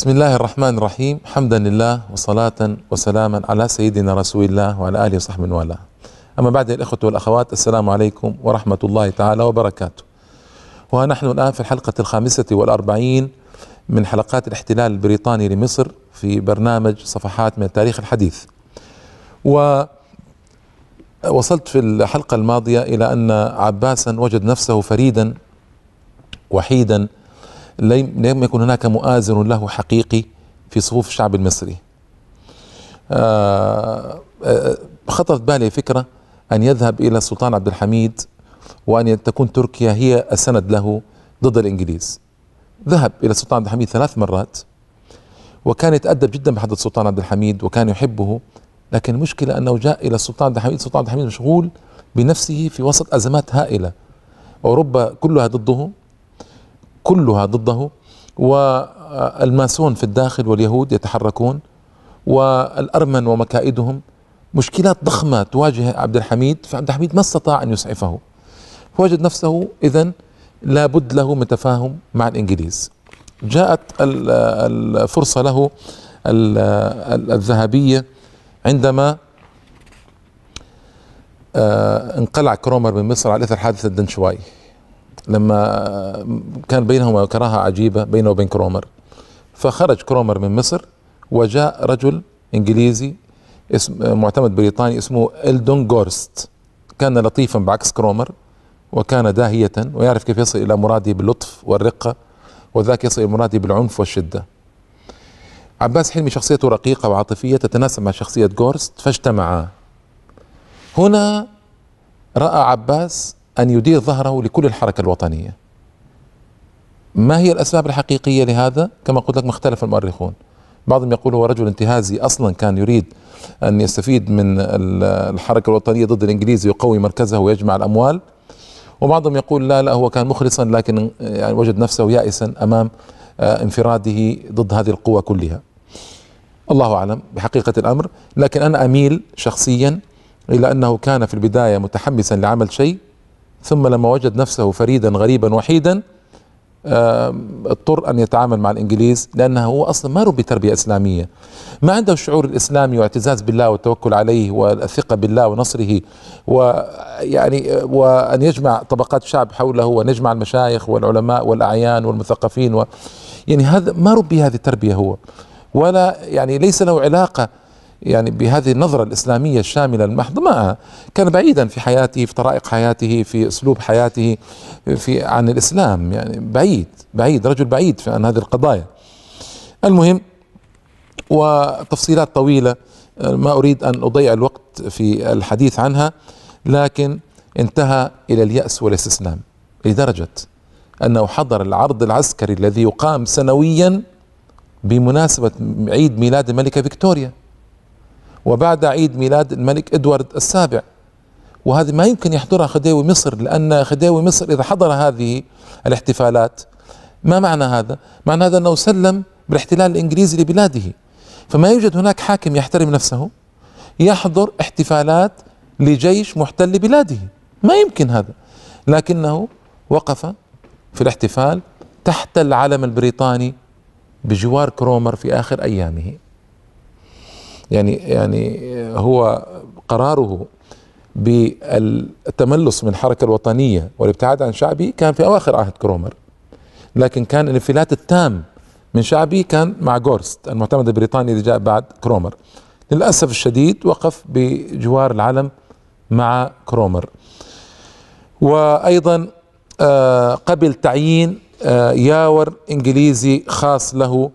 بسم الله الرحمن الرحيم حمدا لله وصلاة وسلاما على سيدنا رسول الله وعلى آله وصحبه من والاه أما بعد الإخوة والأخوات السلام عليكم ورحمة الله تعالى وبركاته ونحن الآن في الحلقة الخامسة والأربعين من حلقات الاحتلال البريطاني لمصر في برنامج صفحات من التاريخ الحديث ووصلت في الحلقة الماضية إلى أن عباسا وجد نفسه فريدا وحيدا لم يكن هناك مؤازر له حقيقي في صفوف الشعب المصري آه، آه، خطرت بالي فكرة أن يذهب إلى السلطان عبد الحميد وأن تكون تركيا هي السند له ضد الإنجليز ذهب إلى السلطان عبد الحميد ثلاث مرات وكان يتأدب جدا بحضرة السلطان عبد الحميد وكان يحبه لكن المشكلة أنه جاء إلى السلطان عبد الحميد السلطان عبد الحميد مشغول بنفسه في وسط أزمات هائلة أوروبا كلها ضده كلها ضده والماسون في الداخل واليهود يتحركون والأرمن ومكائدهم مشكلات ضخمة تواجه عبد الحميد فعبد الحميد ما استطاع أن يسعفه فوجد نفسه إذا لابد له من تفاهم مع الإنجليز جاءت الفرصة له الذهبية عندما آه، انقلع كرومر من مصر على اثر حادثة دنشواي لما كان بينهما كراهة عجيبة بينه وبين كرومر فخرج كرومر من مصر وجاء رجل انجليزي اسم معتمد بريطاني اسمه الدون جورست كان لطيفا بعكس كرومر وكان داهية ويعرف كيف يصل إلى مراده باللطف والرقة وذاك يصل إلى مراده بالعنف والشدة عباس حلمي شخصيته رقيقة وعاطفية تتناسب مع شخصية جورست فاجتمعا هنا رأى عباس أن يدير ظهره لكل الحركة الوطنية ما هي الأسباب الحقيقية لهذا كما قلت لك مختلف المؤرخون بعضهم يقول هو رجل انتهازي أصلا كان يريد أن يستفيد من الحركة الوطنية ضد الإنجليز ويقوي مركزه ويجمع الأموال وبعضهم يقول لا لا هو كان مخلصا لكن يعني وجد نفسه يائسا أمام آه، انفراده ضد هذه القوى كلها الله أعلم بحقيقة الأمر لكن أنا أميل شخصيا إلى أنه كان في البداية متحمسا لعمل شيء ثم لما وجد نفسه فريدا غريبا وحيدا اضطر ان يتعامل مع الانجليز لانه هو اصلا ما ربي تربيه اسلاميه ما عنده الشعور الاسلامي واعتزاز بالله والتوكل عليه والثقه بالله ونصره ويعني وان يجمع طبقات شعب حوله وان يجمع المشايخ والعلماء والاعيان والمثقفين و يعني هذا ما ربي هذه التربيه هو ولا يعني ليس له علاقه يعني بهذه النظرة الإسلامية الشاملة المحضة ما كان بعيدا في حياته في طرائق حياته في أسلوب حياته في عن الإسلام يعني بعيد بعيد رجل بعيد عن هذه القضايا المهم وتفصيلات طويلة ما أريد أن أضيع الوقت في الحديث عنها لكن انتهى إلى اليأس والاستسلام لدرجة أنه حضر العرض العسكري الذي يقام سنويا بمناسبة عيد ميلاد الملكة فيكتوريا وبعد عيد ميلاد الملك إدوارد السابع وهذه ما يمكن يحضرها خديوي مصر لأن خديوي مصر إذا حضر هذه الاحتفالات ما معنى هذا؟ معنى هذا أنه سلم بالاحتلال الإنجليزي لبلاده فما يوجد هناك حاكم يحترم نفسه يحضر احتفالات لجيش محتل بلاده ما يمكن هذا لكنه وقف في الاحتفال تحت العلم البريطاني بجوار كرومر في آخر أيامه يعني يعني هو قراره بالتملص من الحركة الوطنية والابتعاد عن شعبي كان في أواخر عهد كرومر لكن كان الانفلات التام من شعبي كان مع جورست المعتمد البريطاني اللي جاء بعد كرومر للأسف الشديد وقف بجوار العلم مع كرومر وأيضا آه، قبل تعيين آه، ياور إنجليزي خاص له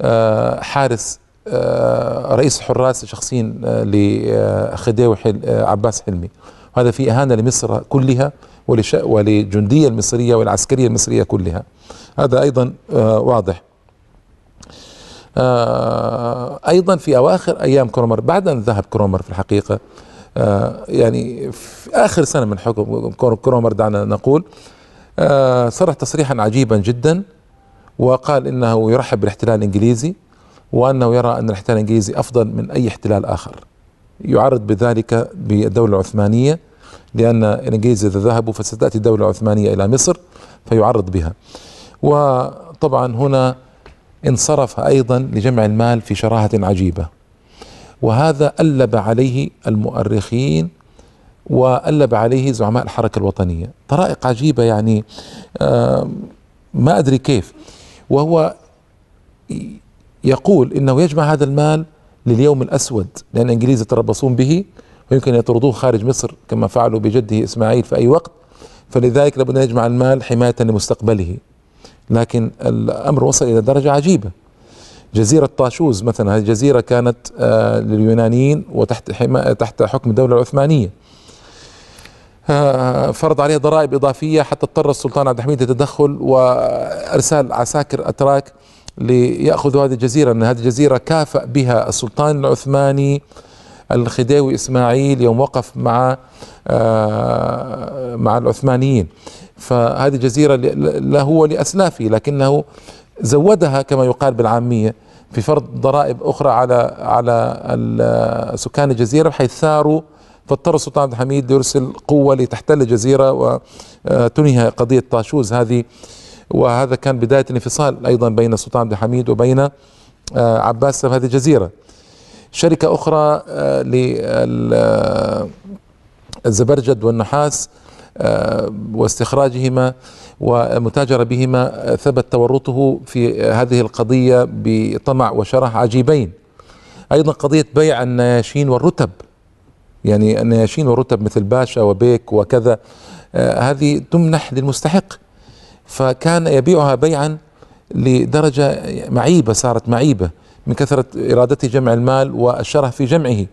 آه، حارس آه، رئيس حراس شخصين آه، لخديوي آه، عباس حلمي وهذا في إهانة لمصر كلها وللجندية المصرية والعسكرية المصرية كلها هذا أيضا واضح أيضا في أواخر أيام كرومر بعد أن ذهب كرومر في الحقيقة يعني في آخر سنة من حكم كرومر دعنا نقول صرح تصريحا عجيبا جدا وقال إنه يرحب بالاحتلال الإنجليزي وأنه يرى أن الاحتلال الإنجليزي أفضل من أي احتلال آخر يعرض بذلك بالدولة العثمانية لأن الإنجليز إذا ذهبوا فستأتي الدولة العثمانية إلى مصر فيعرض بها وطبعا هنا انصرف أيضا لجمع المال في شراهة عجيبة وهذا ألب عليه المؤرخين وألب عليه زعماء الحركة الوطنية طرائق عجيبة يعني آه، ما أدري كيف وهو يقول انه يجمع هذا المال لليوم الاسود لان الانجليز يتربصون به ويمكن يطردوه خارج مصر كما فعلوا بجده اسماعيل في اي وقت فلذلك لابد ان يجمع المال حمايه لمستقبله لكن الامر وصل الى درجه عجيبه جزيرة طاشوز مثلا هذه جزيرة كانت آه، لليونانيين وتحت حما تحت حكم الدولة العثمانية آه، فرض عليها ضرائب إضافية حتى اضطر السلطان عبد الحميد للتدخل وإرسال عساكر أتراك ليأخذوا هذه الجزيرة أن هذه الجزيرة كافأ بها السلطان العثماني الخديوي إسماعيل يوم وقف مع آه، مع العثمانيين فهذه الجزيرة له ولأسلافه لكنه زودها كما يقال بالعامية في فرض ضرائب أخرى على على سكان الجزيرة بحيث ثاروا فاضطر السلطان عبد الحميد ليرسل قوة لتحتل الجزيرة وتنهي آه، قضية طاشوز هذه وهذا كان بداية الانفصال أيضا بين السلطان عبد الحميد وبين آه، عباس هذه الجزيرة شركة أخرى آه، للزبرجد آه، والنحاس واستخراجهما والمتاجرة بهما ثبت تورطه في هذه القضية بطمع وشرح عجيبين أيضا قضية بيع النياشين والرتب يعني النياشين والرتب مثل باشا وبيك وكذا هذه تمنح للمستحق فكان يبيعها بيعا لدرجة معيبة صارت معيبة من كثرة إرادته جمع المال والشره في جمعه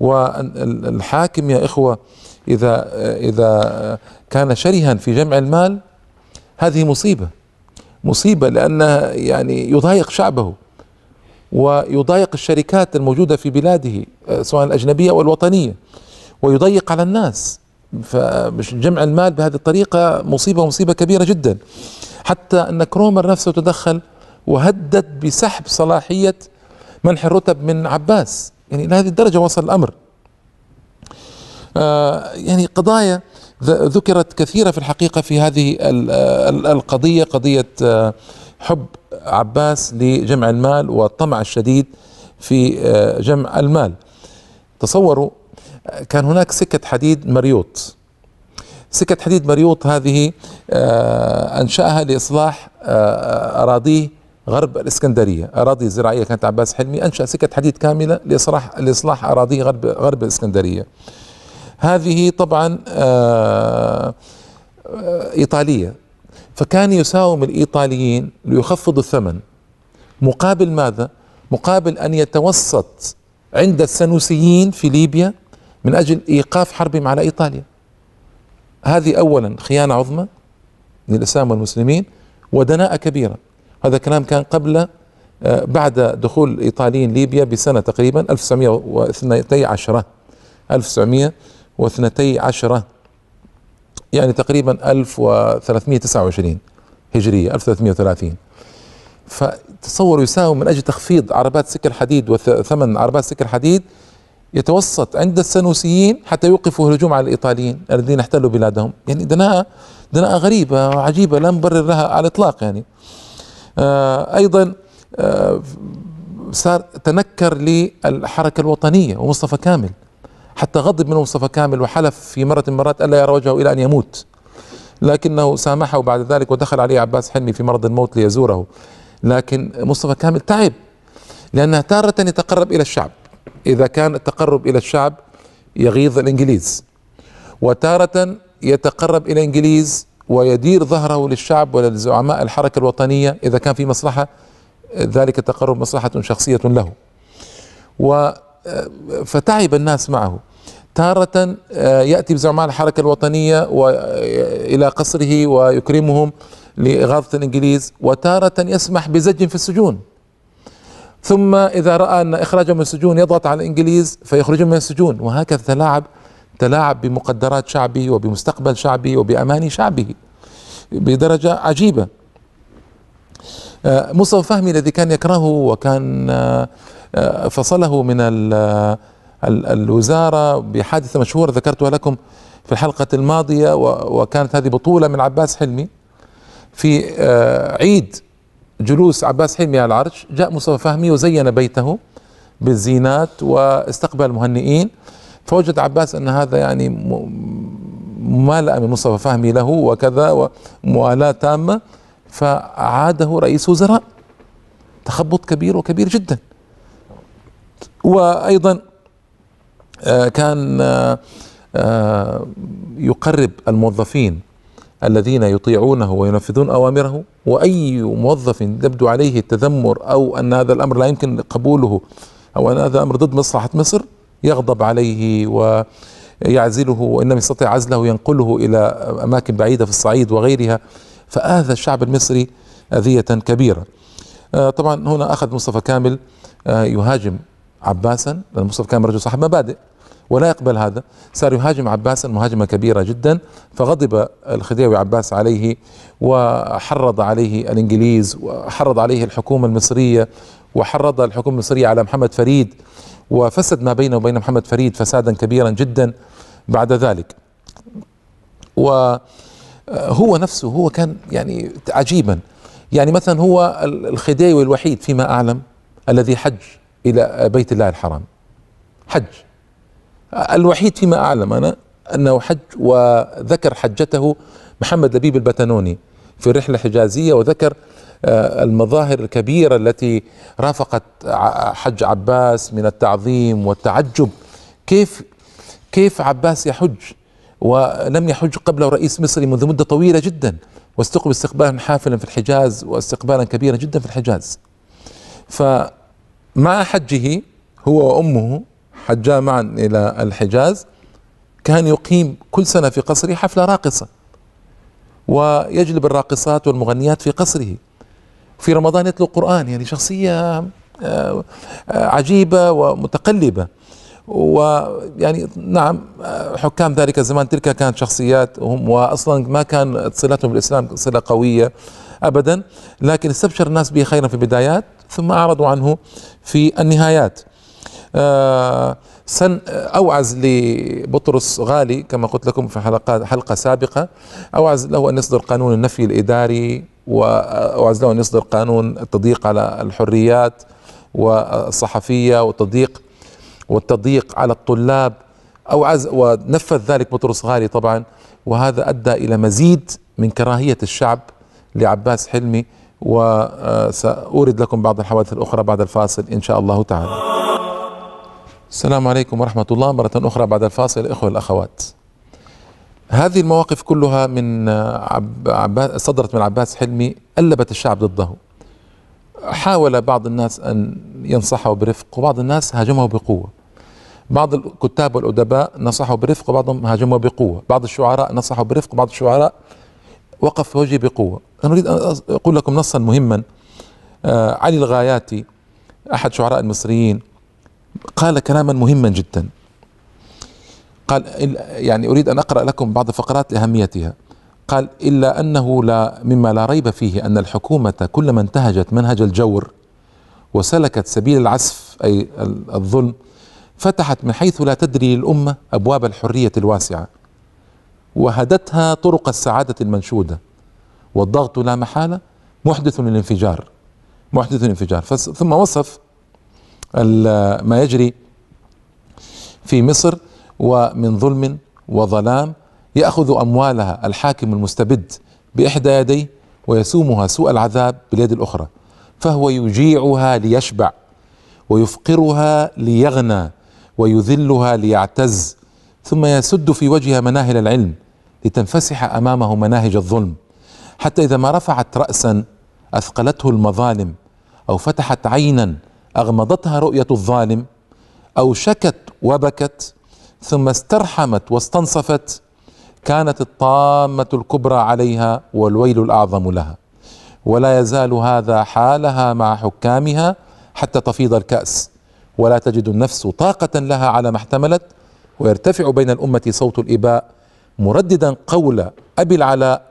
والحاكم يا إخوة إذا إذا كان شرها في جمع المال هذه مصيبة مصيبة لأن يعني يضايق شعبه ويضايق الشركات الموجودة في بلاده سواء الأجنبية والوطنية ويضيق على الناس فجمع المال بهذه الطريقة مصيبة مصيبة كبيرة جدا حتى أن كرومر نفسه تدخل وهدد بسحب صلاحية منح الرتب من عباس يعني إلى هذه الدرجة وصل الأمر آه يعني قضايا ذكرت كثيرة في الحقيقة في هذه القضية قضية آه، حب عباس لجمع المال والطمع الشديد في آه، جمع المال تصوروا كان هناك سكة حديد مريوط سكة حديد مريوط هذه آه، أنشأها لإصلاح آه، أراضيه غرب الإسكندرية أراضي زراعية كانت عباس حلمي أنشأ سكة حديد كاملة لإصلاح لإصلاح أراضي غرب غرب الإسكندرية هذه طبعا آه، إيطالية فكان يساوم الإيطاليين ليخفضوا الثمن مقابل ماذا؟ مقابل أن يتوسط عند السنوسيين في ليبيا من أجل إيقاف حربهم على إيطاليا هذه أولا خيانة عظمى للإسلام والمسلمين ودناءة كبيرة هذا كلام كان قبل آه، بعد دخول الإيطاليين ليبيا بسنة تقريبا 1912 1912 يعني تقريبا 1329 هجرية 1330 فتصوروا يساوم من أجل تخفيض عربات سكر الحديد وثمن عربات سكر الحديد يتوسط عند السنوسيين حتى يوقفوا الهجوم على الإيطاليين الذين احتلوا بلادهم يعني دناءة دناءة غريبة وعجيبة لا مبرر لها على الإطلاق يعني آه أيضا آه صار تنكر للحركة الوطنية ومصطفى كامل حتى غضب من مصطفى كامل وحلف في مرة من المرات ألا يرى وجهه إلى أن يموت لكنه سامحه بعد ذلك ودخل عليه عباس حلمي في مرض الموت ليزوره لكن مصطفى كامل تعب لأنه تارة يتقرب إلى الشعب إذا كان التقرب إلى الشعب يغيظ الإنجليز وتارة يتقرب إلى الإنجليز ويدير ظهره للشعب ولزعماء الحركة الوطنية إذا كان في مصلحة ذلك التقرب مصلحة شخصية له و فتعب الناس معه تارة آه، يأتي بزعماء الحركة الوطنية آه، إلى قصره ويكرمهم لإغاظة الإنجليز وتارة يسمح بزج في السجون ثم إذا رأى أن إخراجه من السجون يضغط على الإنجليز فيخرجه من السجون وهكذا تلاعب تلاعب بمقدرات شعبه وبمستقبل شعبه وبأمان شعبه بدرجة عجيبة آه، مصطفى فهمي الذي كان يكرهه وكان آه، آه، فصله من الوزارة بحادثة مشهورة ذكرتها لكم في الحلقة الماضية وكانت هذه بطولة من عباس حلمي في عيد جلوس عباس حلمي على العرش جاء مصطفى فهمي وزين بيته بالزينات واستقبل المهنئين فوجد عباس ان هذا يعني ممالأة من مصطفى فهمي له وكذا وموالاة تامة فعاده رئيس وزراء تخبط كبير وكبير جدا وايضا آه، كان آه، آه، يقرب الموظفين الذين يطيعونه وينفذون اوامره واي موظف يبدو عليه التذمر او ان هذا الامر لا يمكن قبوله او ان هذا امر ضد مصلحه مصر يغضب عليه ويعزله وان لم يستطع عزله ينقله الى اماكن بعيده في الصعيد وغيرها فاذى الشعب المصري اذيه كبيره. آه، طبعا هنا اخذ مصطفى كامل آه، يهاجم عباسا لان مصطفى كامل رجل صاحب مبادئ ولا يقبل هذا صار يهاجم عباسا مهاجمة كبيرة جدا فغضب الخديوي عباس عليه وحرض عليه الإنجليز وحرض عليه الحكومة المصرية وحرض الحكومة المصرية على محمد فريد وفسد ما بينه وبين محمد فريد فسادا كبيرا جدا بعد ذلك وهو نفسه هو كان يعني عجيبا يعني مثلا هو الخديوي الوحيد فيما أعلم الذي حج إلى بيت الله الحرام حج الوحيد فيما أعلم أنا أنه حج وذكر حجته محمد لبيب البتنوني في رحلة حجازية وذكر آه، المظاهر الكبيرة التي رافقت حج عباس من التعظيم والتعجب كيف كيف عباس يحج ولم يحج قبله رئيس مصري منذ مدة طويلة جدا واستقبل استقبالا حافلا في الحجاز واستقبالا كبيرا جدا في الحجاز فمع حجه هو وأمه حجا معا إلى الحجاز كان يقيم كل سنة في قصره حفلة راقصة ويجلب الراقصات والمغنيات في قصره في رمضان يتلو القرآن يعني شخصية آه، آه، عجيبة ومتقلبة ويعني نعم آه، حكام ذلك الزمان تلك كانت شخصيات هم واصلا ما كان صلتهم بالاسلام صله قويه ابدا لكن استبشر الناس به خيرا في البدايات ثم اعرضوا عنه في النهايات آه، سن آه، أوعز لبطرس غالي كما قلت لكم في حلقة, حلقة سابقة أوعز له أن يصدر قانون النفي الإداري وأوعز له أن يصدر قانون التضييق على الحريات والصحفية والتضييق والتضييق على الطلاب أوعز ونفذ ذلك بطرس غالي طبعا وهذا أدى إلى مزيد من كراهية الشعب لعباس حلمي وسأورد لكم بعض الحوادث الأخرى بعد الفاصل إن شاء الله تعالى السلام عليكم ورحمة الله مرة أخرى بعد الفاصل الإخوة الأخوات هذه المواقف كلها من عب... عب... صدرت من عباس حلمي ألبت الشعب ضده حاول بعض الناس أن ينصحه برفق وبعض الناس هاجمه بقوة بعض الكتاب والأدباء نصحوا برفق وبعضهم هاجموا بقوة بعض الشعراء نصحوا برفق وبعض الشعراء وقف وجهي بقوة أنا أريد أن أقول لكم نصا مهما آه، علي الغاياتي أحد شعراء المصريين قال كلاما مهما جدا قال يعني أريد أن أقرأ لكم بعض فقرات لأهميتها قال إلا أنه لا مما لا ريب فيه أن الحكومة كلما انتهجت منهج الجور وسلكت سبيل العسف أي الظلم فتحت من حيث لا تدري للأمة أبواب الحرية الواسعة وهدتها طرق السعادة المنشودة والضغط لا محالة محدث للانفجار محدث الانفجار ثم وصف ما يجري في مصر ومن ظلم وظلام ياخذ اموالها الحاكم المستبد باحدى يديه ويسومها سوء العذاب باليد الاخرى فهو يجيعها ليشبع ويفقرها ليغنى ويذلها ليعتز ثم يسد في وجهها مناهل العلم لتنفسح امامه مناهج الظلم حتى اذا ما رفعت راسا اثقلته المظالم او فتحت عينا اغمضتها رؤيه الظالم او شكت وبكت ثم استرحمت واستنصفت كانت الطامه الكبرى عليها والويل الاعظم لها ولا يزال هذا حالها مع حكامها حتى تفيض الكاس ولا تجد النفس طاقه لها على ما احتملت ويرتفع بين الامه صوت الاباء مرددا قول ابي العلاء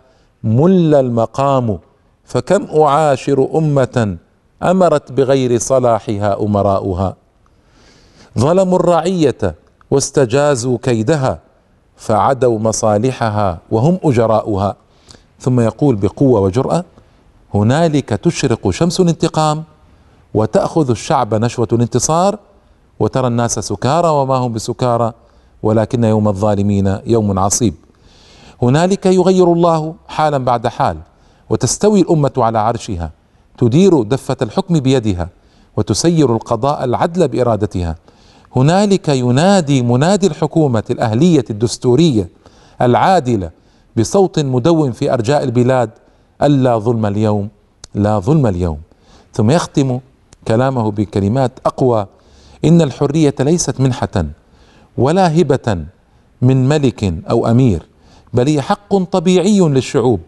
مل المقام فكم اعاشر امه امرت بغير صلاحها امراؤها ظلموا الرعيه واستجازوا كيدها فعدوا مصالحها وهم اجراؤها ثم يقول بقوه وجراه هنالك تشرق شمس الانتقام وتاخذ الشعب نشوه الانتصار وترى الناس سكارى وما هم بسكارى ولكن يوم الظالمين يوم عصيب هنالك يغير الله حالا بعد حال وتستوي الامه على عرشها تدير دفة الحكم بيدها وتسير القضاء العدل بإرادتها هنالك ينادي منادي الحكومة الأهلية الدستورية العادلة بصوت مدون في أرجاء البلاد ألا ظلم اليوم لا ظلم اليوم ثم يختم كلامه بكلمات أقوى إن الحرية ليست منحة ولا هبة من ملك أو أمير بل هي حق طبيعي للشعوب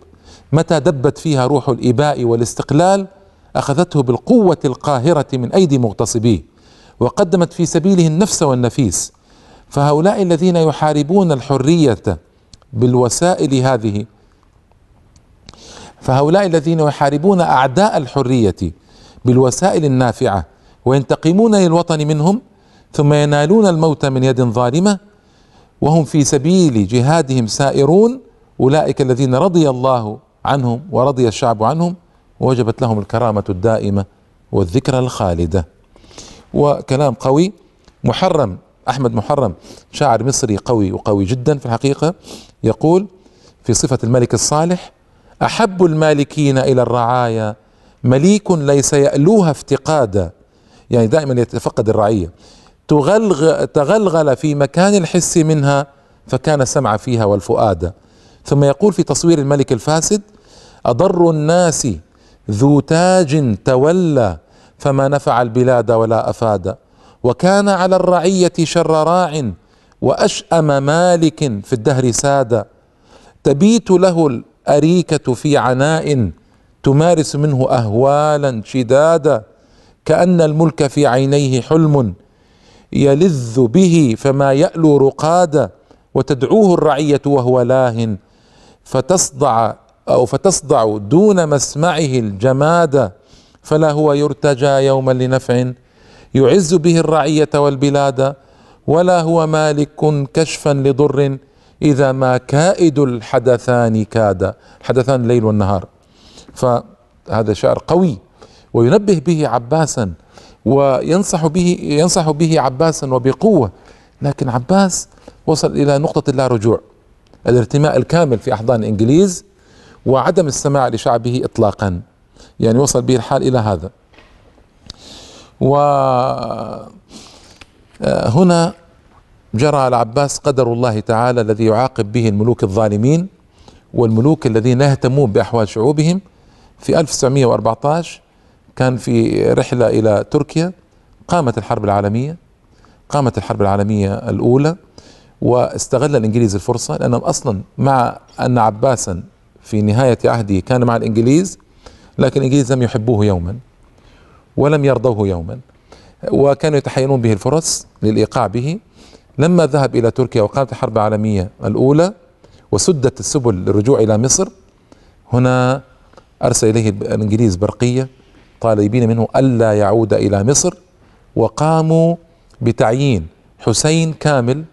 متى دبت فيها روح الإباء والاستقلال أخذته بالقوة القاهرة من أيدي مغتصبيه وقدمت في سبيله النفس والنفيس فهؤلاء الذين يحاربون الحرية بالوسائل هذه فهؤلاء الذين يحاربون أعداء الحرية بالوسائل النافعة وينتقمون للوطن منهم ثم ينالون الموت من يد ظالمة وهم في سبيل جهادهم سائرون أولئك الذين رضي الله عنهم ورضي الشعب عنهم ووجبت لهم الكرامة الدائمة والذكرى الخالدة وكلام قوي محرم أحمد محرم شاعر مصري قوي وقوي جدا في الحقيقة يقول في صفة الملك الصالح أحب المالكين إلى الرعايا مليك ليس يألوها افتقادا يعني دائما يتفقد الرعية تغلغ تغلغل في مكان الحس منها فكان السمع فيها والفؤاد ثم يقول في تصوير الملك الفاسد أضر الناس ذو تاج تولى فما نفع البلاد ولا افاد وكان على الرعيه شر راع واشام مالك في الدهر ساد تبيت له الاريكه في عناء تمارس منه اهوالا شدادا كان الملك في عينيه حلم يلذ به فما يالو رقادا وتدعوه الرعيه وهو لاه فتصدع أو فتصدع دون مسمعه الجماد فلا هو يرتجى يوما لنفع يعز به الرعية والبلاد ولا هو مالك كشفا لضر إذا ما كائد الحدثان كاد الحدثان الليل والنهار فهذا شعر قوي وينبه به عباسا وينصح به ينصح به عباسا وبقوة لكن عباس وصل إلى نقطة اللا رجوع الارتماء الكامل في أحضان الإنجليز وعدم السماع لشعبه اطلاقا يعني وصل به الحال الى هذا و آه، هنا جرى العباس قدر الله تعالى الذي يعاقب به الملوك الظالمين والملوك الذين لا يهتمون بأحوال شعوبهم في 1914 كان في رحلة إلى تركيا قامت الحرب العالمية قامت الحرب العالمية الأولى واستغل الإنجليز الفرصة لأنهم أصلا مع أن عباسا في نهاية عهده كان مع الإنجليز لكن الإنجليز لم يحبوه يوما ولم يرضوه يوما وكانوا يتحينون به الفرص للإيقاع به لما ذهب إلى تركيا وقامت الحرب العالمية الأولى وسدت السبل للرجوع إلى مصر هنا أرسل إليه الإنجليز برقية طالبين منه ألا يعود إلى مصر وقاموا بتعيين حسين كامل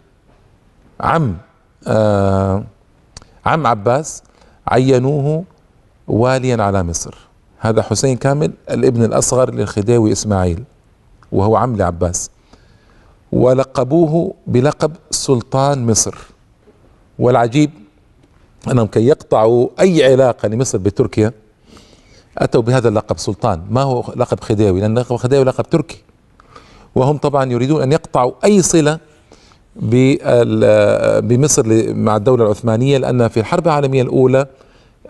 عم آه عم عباس عينوه واليا على مصر هذا حسين كامل الابن الأصغر للخديوي إسماعيل وهو عم لعباس ولقبوه بلقب سلطان مصر والعجيب أنهم كي يقطعوا أي علاقة لمصر بتركيا أتوا بهذا اللقب سلطان ما هو لقب خديوي لأن لقب خديوي لقب تركي وهم طبعا يريدون أن يقطعوا أي صلة بمصر مع الدولة العثمانية لأن في الحرب العالمية الأولى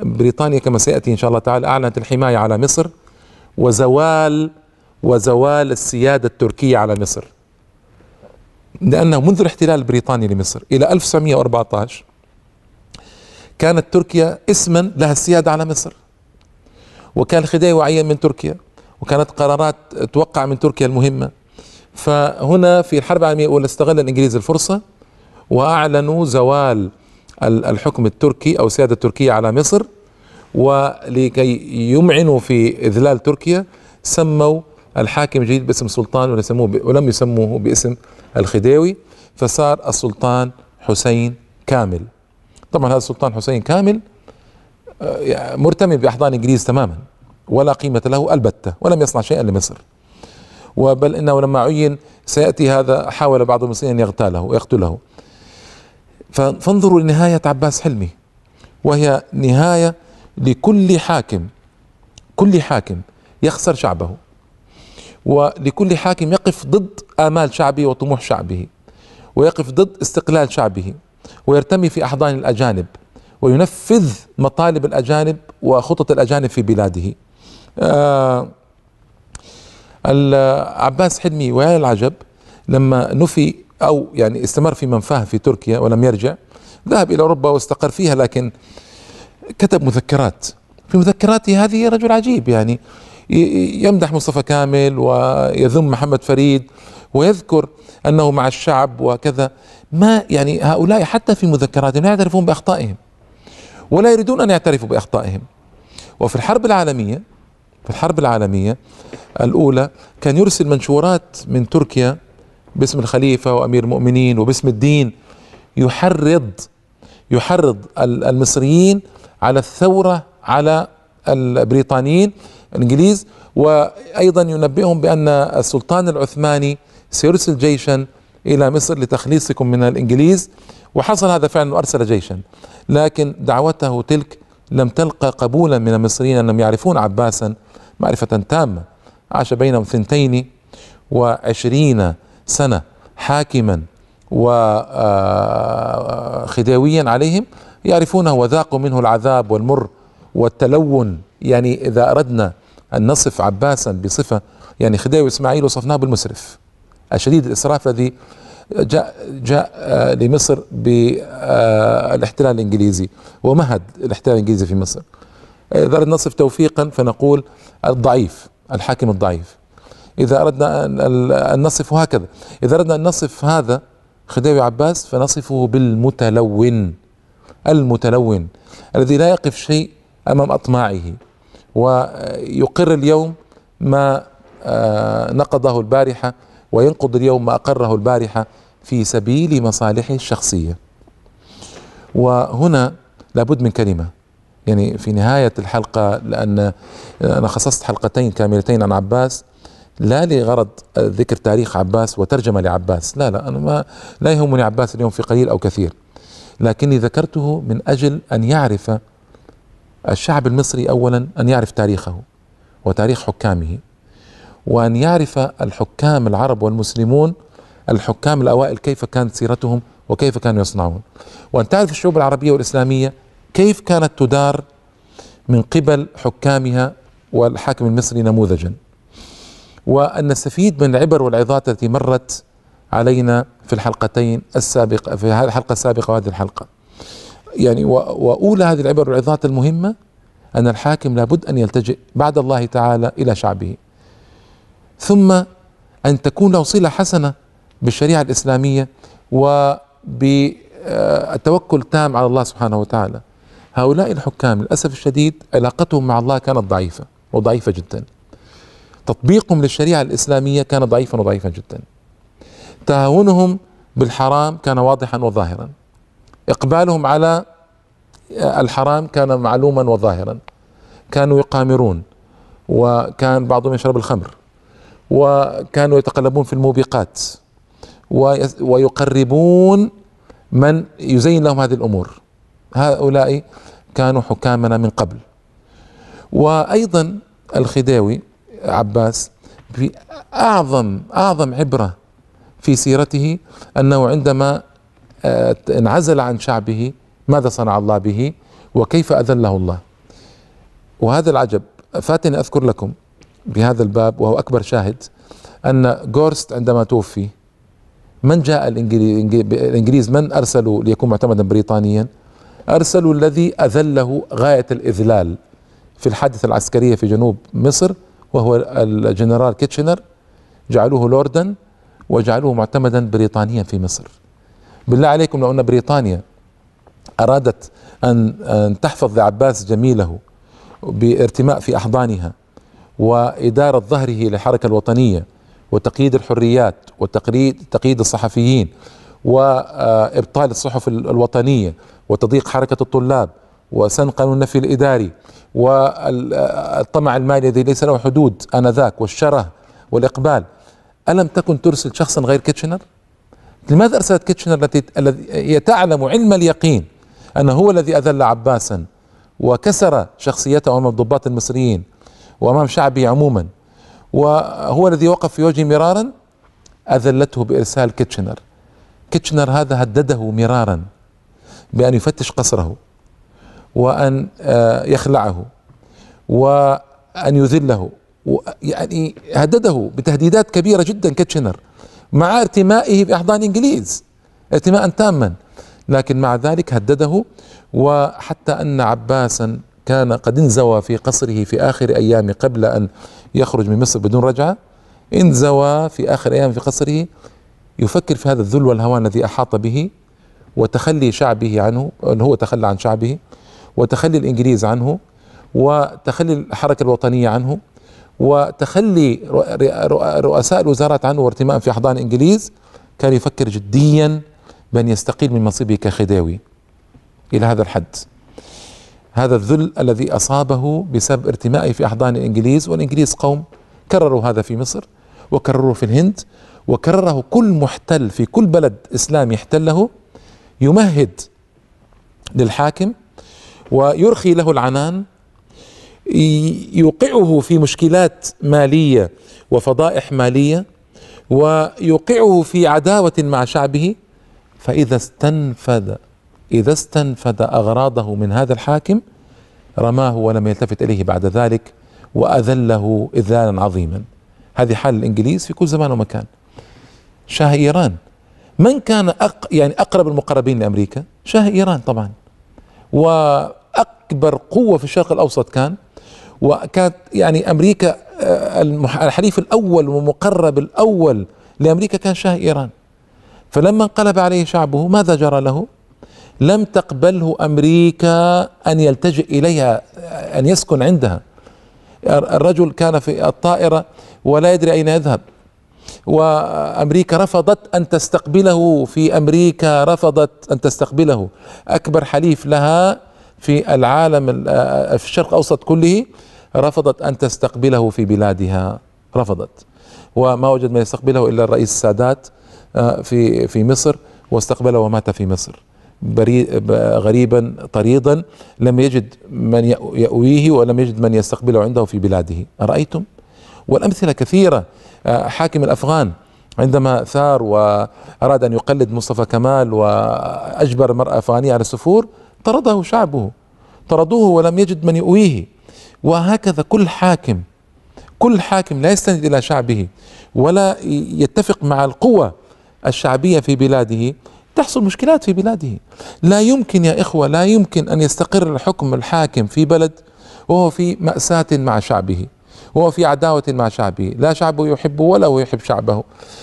بريطانيا كما سيأتي إن شاء الله تعالى أعلنت الحماية على مصر وزوال وزوال السيادة التركية على مصر لأنه منذ الاحتلال البريطاني لمصر إلى 1914 كانت تركيا اسما لها السيادة على مصر وكان الخداع عين من تركيا وكانت قرارات توقع من تركيا المهمة فهنا في الحرب العالمية الأولى استغل الإنجليز الفرصة وأعلنوا زوال الحكم التركي أو السيادة التركية على مصر ولكي يمعنوا في إذلال تركيا سموا الحاكم الجديد باسم سلطان ولم يسموه باسم الخديوي فصار السلطان حسين كامل طبعا هذا السلطان حسين كامل آه، مرتمي بأحضان إنجليز تماما ولا قيمة له البتة ولم يصنع شيئا لمصر وبل انه لما عين سياتي هذا حاول بعض المسلمين ان يغتاله ويقتله فانظروا لنهايه عباس حلمي وهي نهايه لكل حاكم كل حاكم يخسر شعبه ولكل حاكم يقف ضد امال شعبه وطموح شعبه ويقف ضد استقلال شعبه ويرتمي في احضان الاجانب وينفذ مطالب الاجانب وخطط الاجانب في بلاده آه عباس حلمي ويا العجب لما نفي أو يعني استمر في منفاه في تركيا ولم يرجع ذهب إلى أوروبا واستقر فيها لكن كتب مذكرات في مذكراته هذه رجل عجيب يعني يمدح مصطفى كامل ويذم محمد فريد ويذكر انه مع الشعب وكذا ما يعني هؤلاء حتى في مذكراتهم لا يعترفون باخطائهم ولا يريدون ان يعترفوا باخطائهم وفي الحرب العالميه في الحرب العالمية الأولى كان يرسل منشورات من تركيا باسم الخليفة وأمير المؤمنين وباسم الدين يحرض يحرض المصريين على الثورة على البريطانيين الإنجليز وأيضا ينبئهم بأن السلطان العثماني سيرسل جيشا إلى مصر لتخليصكم من الإنجليز وحصل هذا فعلا وأرسل جيشا لكن دعوته تلك لم تلقى قبولا من المصريين أنهم يعرفون عباسا معرفة تامة عاش بينهم ثنتين وعشرين سنة حاكما وخداويا آه، آه، عليهم يعرفونه وذاقوا منه العذاب والمر والتلون يعني إذا أردنا أن نصف عباسا بصفة يعني خداوي إسماعيل وصفناه بالمسرف الشديد الإسراف الذي جاء جاء آه، لمصر بالاحتلال آه، الانجليزي ومهد الاحتلال الانجليزي في مصر اذا اردنا نصف توفيقا فنقول الضعيف الحاكم الضعيف اذا اردنا ان نصف هكذا اذا اردنا ان نصف هذا خديوي عباس فنصفه بالمتلون المتلون الذي لا يقف شيء امام اطماعه ويقر اليوم ما آه، نقضه البارحه وينقض اليوم ما أقره البارحة في سبيل مصالحه الشخصية وهنا لابد من كلمة يعني في نهاية الحلقة لأن أنا خصصت حلقتين كاملتين عن عباس لا لغرض ذكر تاريخ عباس وترجمة لعباس لا لا أنا ما لا يهمني عباس اليوم في قليل أو كثير لكني ذكرته من أجل أن يعرف الشعب المصري أولا أن يعرف تاريخه وتاريخ حكامه وأن يعرف الحكام العرب والمسلمون الحكام الأوائل كيف كانت سيرتهم وكيف كانوا يصنعون وأن تعرف الشعوب العربية والإسلامية كيف كانت تدار من قبل حكامها والحاكم المصري نموذجا وأن نستفيد من العبر والعظات التي مرت علينا في الحلقتين السابقة في الحلقة السابقة وهذه الحلقة يعني وأولى هذه العبر والعظات المهمة أن الحاكم لابد أن يلتجئ بعد الله تعالى إلى شعبه ثم أن تكون له صلة حسنة بالشريعة الإسلامية وبالتوكل التام على الله سبحانه وتعالى هؤلاء الحكام للأسف الشديد علاقتهم مع الله كانت ضعيفة وضعيفة جدا تطبيقهم للشريعة الإسلامية كان ضعيفا وضعيفا جدا تهاونهم بالحرام كان واضحا وظاهرا إقبالهم على الحرام كان معلوما وظاهرا كانوا يقامرون وكان بعضهم يشرب الخمر وكانوا يتقلبون في الموبقات ويقربون من يزين لهم هذه الامور هؤلاء كانوا حكامنا من قبل وايضا الخداوي عباس في اعظم اعظم عبره في سيرته انه عندما آه، انعزل عن شعبه ماذا صنع الله به وكيف اذله الله وهذا العجب فاتني اذكر لكم بهذا الباب وهو أكبر شاهد أن جورست عندما توفي من جاء الإنجليز من أرسلوا ليكون معتمدا بريطانيا أرسلوا الذي أذله غاية الإذلال في الحادثة العسكرية في جنوب مصر وهو الجنرال كيتشنر جعلوه لوردا وجعلوه معتمدا بريطانيا في مصر بالله عليكم لو أن بريطانيا أرادت أن تحفظ لعباس جميله بارتماء في أحضانها وإدارة ظهره للحركة الوطنية وتقييد الحريات وتقييد تقييد الصحفيين وإبطال الصحف الوطنية وتضييق حركة الطلاب وسن قانون النفي الإداري والطمع المالي الذي ليس له حدود آنذاك والشره والإقبال ألم تكن ترسل شخصا غير كيتشنر؟ لماذا أرسلت كيتشنر التي هي تعلم علم اليقين أنه هو الذي أذل عباسا وكسر شخصيته أمام الضباط المصريين وامام شعبه عموما وهو الذي وقف في وجهه مرارا اذلته بارسال كيتشنر كيتشنر هذا هدده مرارا بان يفتش قصره وان آه، يخلعه وان يذله يعني هدده بتهديدات كبيره جدا كيتشنر مع ارتمائه باحضان انجليز ارتماء تاما لكن مع ذلك هدده وحتى ان عباسا كان قد انزوى في قصره في آخر أيامه قبل أن يخرج من مصر بدون رجعة انزوى في آخر أيامه في قصره يفكر في هذا الذل والهوان الذي أحاط به وتخلي شعبه عنه أن هو تخلى عن شعبه وتخلي الإنجليز عنه وتخلي الحركة الوطنية عنه وتخلي رؤساء الوزارات عنه وارتماء في أحضان الإنجليز كان يفكر جديا بأن يستقيل من منصبه كخديوي إلى هذا الحد هذا الذل الذي أصابه بسبب ارتمائه في أحضان الإنجليز والإنجليز قوم كرروا هذا في مصر وكرروا في الهند وكرره كل محتل في كل بلد إسلامي احتله يمهد للحاكم ويرخي له العنان يوقعه في مشكلات مالية وفضائح مالية ويوقعه في عداوة مع شعبه فإذا استنفذ إذا استنفد أغراضه من هذا الحاكم رماه ولم يلتفت إليه بعد ذلك وأذله إذلالا عظيما هذه حال الإنجليز في كل زمان ومكان شاه إيران من كان أق يعني أقرب المقربين لأمريكا شاه إيران طبعا وأكبر قوة في الشرق الأوسط كان وكانت يعني أمريكا آه، الحليف الأول والمقرب الأول لأمريكا كان شاه إيران فلما انقلب عليه شعبه ماذا جرى له لم تقبله امريكا ان يلتجئ اليها ان يسكن عندها الرجل كان في الطائره ولا يدري اين يذهب وامريكا رفضت ان تستقبله في امريكا رفضت ان تستقبله اكبر حليف لها في العالم في الشرق الاوسط كله رفضت ان تستقبله في بلادها رفضت وما وجد من يستقبله الا الرئيس السادات آه، في في مصر واستقبله ومات في مصر غريبا طريدا لم يجد من يأويه ولم يجد من يستقبله عنده في بلاده أرأيتم والأمثلة كثيرة آه، حاكم الأفغان عندما ثار وأراد أن يقلد مصطفى كمال وأجبر مرأة أفغانية على السفور طرده شعبه طردوه ولم يجد من يؤويه وهكذا كل حاكم كل حاكم لا يستند إلى شعبه ولا يتفق مع القوة الشعبية في بلاده تحصل مشكلات في بلاده لا يمكن يا إخوة لا يمكن أن يستقر الحكم الحاكم في بلد وهو في مأساة مع شعبه وهو في عداوة مع شعبه لا شعبه يحبه ولا هو يحب شعبه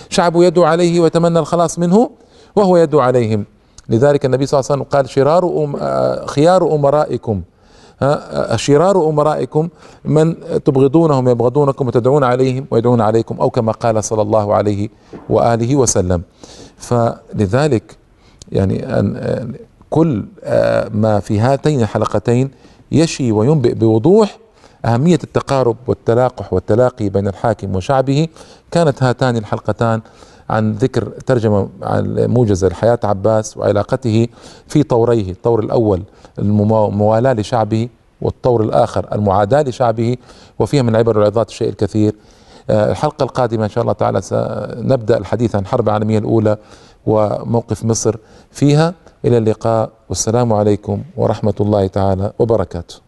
شعبه يدعو عليه ويتمنى الخلاص منه وهو يدعو عليهم لذلك النبي صلى الله عليه وسلم قال شرار أم خيار أمرائكم شرار أمرائكم من تبغضونهم يبغضونكم وتدعون عليهم ويدعون عليكم أو كما قال صلى الله عليه وآله وسلم فلذلك يعني أن آه، كل آه، ما في هاتين الحلقتين يشي وينبئ بوضوح أهمية التقارب والتلاقح والتلاقي بين الحاكم وشعبه كانت هاتان الحلقتان عن ذكر ترجمة عن موجزة لحياة عباس وعلاقته في طوريه الطور الأول الموالاة لشعبه والطور الآخر المعاداة لشعبه وفيها من العبر والعظات الشيء الكثير آه، الحلقة القادمة إن شاء الله تعالى سنبدأ الحديث عن الحرب العالمية الأولى وموقف مصر فيها الى اللقاء والسلام عليكم ورحمه الله تعالى وبركاته